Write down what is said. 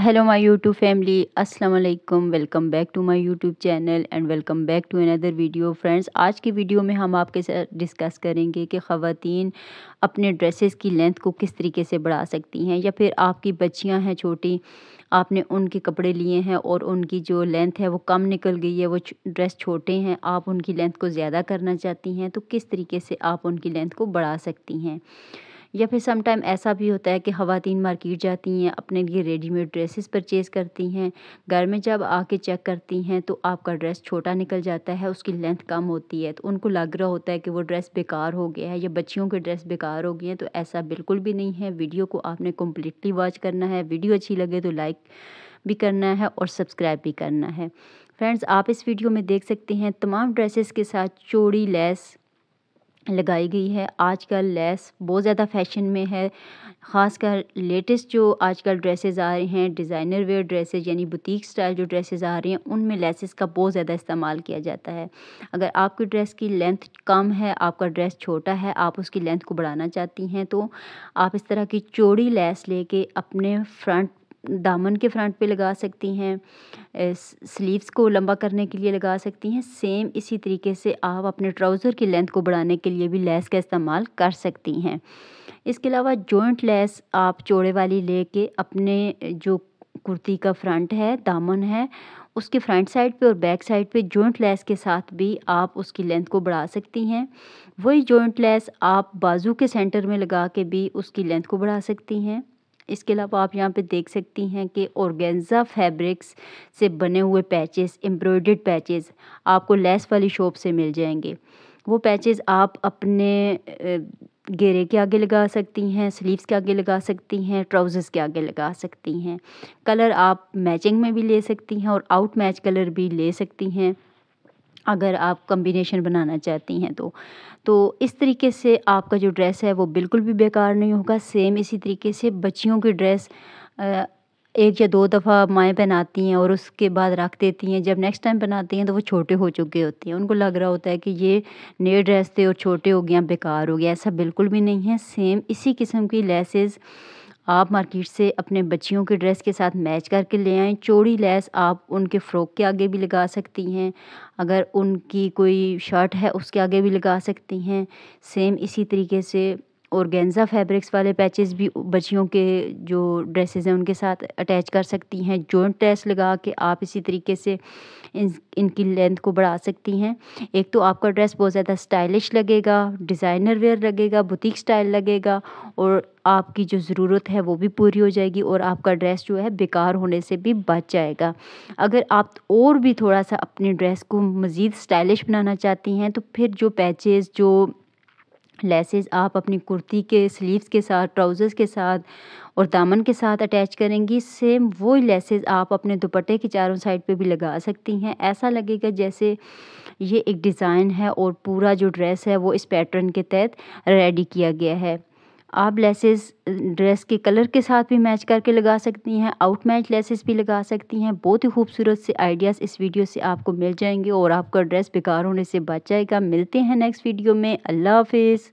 hello my YouTube family अस्सलाम वालेकुम welcome back to my YouTube channel and welcome back to another video friends आज की video में हम आपके साथ डिस्कस करेंगे कि खातन अपने ड्रेसेस की लेंथ को किस तरीके से बढ़ा सकती हैं या फिर आपकी बच्चियां हैं छोटी आपने उनके कपड़े लिए हैं और उनकी जो लेंथ है वो कम निकल गई है वो ड्रेस छोटे हैं आप उनकी लेंथ को ज़्यादा करना चाहती हैं तो किस तरीके से आप उनकी लेंथ को बढ़ा सकती हैं या फिर समटाइम ऐसा भी होता है कि खातन मार्केट जाती हैं अपने लिए रेडीमेड ड्रेसेस परचेज़ करती हैं घर में जब आके चेक करती हैं तो आपका ड्रेस छोटा निकल जाता है उसकी लेंथ कम होती है तो उनको लग रहा होता है कि वो ड्रेस बेकार हो गया है या बच्चियों के ड्रेस बेकार हो गए हैं तो ऐसा बिल्कुल भी नहीं है वीडियो को आपने कम्प्लीटली वॉच करना है वीडियो अच्छी लगे तो लाइक भी करना है और सब्सक्राइब भी करना है फ्रेंड्स आप इस वीडियो में देख सकते हैं तमाम ड्रेसेस के साथ चोड़ी लेस लगाई गई है आजकल लैस बहुत ज़्यादा फैशन में है ख़ासकर लेटेस्ट जो आजकल ड्रेसेस आ रहे हैं डिज़ाइनर वेयर ड्रेसेस यानी बुटीक स्टाइल जो ड्रेसेस आ रही हैं उनमें लेसेस का बहुत ज़्यादा इस्तेमाल किया जाता है अगर आपकी ड्रेस की लेंथ कम है आपका ड्रेस छोटा है आप उसकी लेंथ को बढ़ाना चाहती हैं तो आप इस तरह की चौड़ी लेस लेके अपने फ्रंट दामन के फ्रंट पे लगा सकती हैं स्लीव्स को लंबा करने के लिए लगा सकती हैं सेम इसी तरीके से आप अपने ट्राउज़र की लेंथ को बढ़ाने के लिए भी लेस का इस्तेमाल कर सकती हैं इसके अलावा जॉइंट लेस आप चौड़े वाली लेके अपने जो कुर्ती का फ्रंट है दामन है उसके फ्रंट साइड पे और बैक साइड पे जॉइंट लेस के साथ भी आप उसकी लेंथ को बढ़ा सकती हैं वही जॉइंट लेस आप बाजू के सेंटर में लगा के भी उसकी लेंथ को बढ़ा सकती हैं इसके अलावा आप यहाँ पे देख सकती हैं कि औरगेंजा फैब्रिक्स से बने हुए पैचेस एम्ब्रॉयड पैचेस आपको लेस वाली शॉप से मिल जाएंगे वो पैचेस आप अपने घेरे के आगे लगा सकती हैं स्लीव्स के आगे लगा सकती हैं ट्राउज़र्स के आगे लगा सकती हैं कलर आप मैचिंग में भी ले सकती हैं और आउट मैच कलर भी ले सकती हैं अगर आप कम्बिनेशन बनाना चाहती हैं तो तो इस तरीके से आपका जो ड्रेस है वो बिल्कुल भी बेकार नहीं होगा सेम इसी तरीके से बच्चियों की ड्रेस एक या दो दफ़ा माएँ पहनाती हैं और उसके बाद रख देती हैं जब नेक्स्ट टाइम बनाती हैं तो वो छोटे हो चुके होते हैं उनको लग रहा होता है कि ये नए ड्रेस थे और छोटे हो गया बेकार हो गया ऐसा बिल्कुल भी नहीं है सेम इसी किस्म की लेसेस आप मार्केट से अपने बच्चियों के ड्रेस के साथ मैच करके ले आएँ चौड़ी लैस आप उनके फ़्रॉक के आगे भी लगा सकती हैं अगर उनकी कोई शर्ट है उसके आगे भी लगा सकती हैं सेम इसी तरीके से ऑर्गेन्ज़ा फैब्रिक्स वाले पैचेस भी बच्चियों के जो ड्रेसेस हैं उनके साथ अटैच कर सकती हैं जॉइंट ड्रेस लगा के आप इसी तरीके से इन इनकी लेंथ को बढ़ा सकती हैं एक तो आपका ड्रेस बहुत ज़्यादा स्टाइलिश लगेगा डिज़ाइनर वेयर लगेगा बुटीक स्टाइल लगेगा और आपकी जो ज़रूरत है वो भी पूरी हो जाएगी और आपका ड्रेस जो है बेकार होने से भी बच जाएगा अगर आप और भी थोड़ा सा अपने ड्रेस को मज़ीद स्टाइलिश बनाना चाहती हैं तो फिर जो पैचेज़ जो लेसेस आप अपनी कुर्ती के स्लीव्स के साथ ट्राउज़र्स के साथ और दामन के साथ अटैच करेंगी सेम वही लेसेस आप अपने दुपट्टे के चारों साइड पे भी लगा सकती हैं ऐसा लगेगा जैसे ये एक डिज़ाइन है और पूरा जो ड्रेस है वो इस पैटर्न के तहत रेडी किया गया है आप लेसेस ड्रेस के कलर के साथ भी मैच करके लगा सकती हैं आउट मैच लेसेस भी लगा सकती हैं बहुत ही खूबसूरत से आइडियाज़ इस वीडियो से आपको मिल जाएंगे और आपका ड्रेस बेकार होने से बच जाएगा मिलते हैं नेक्स्ट वीडियो में अल्लाह हाफिज़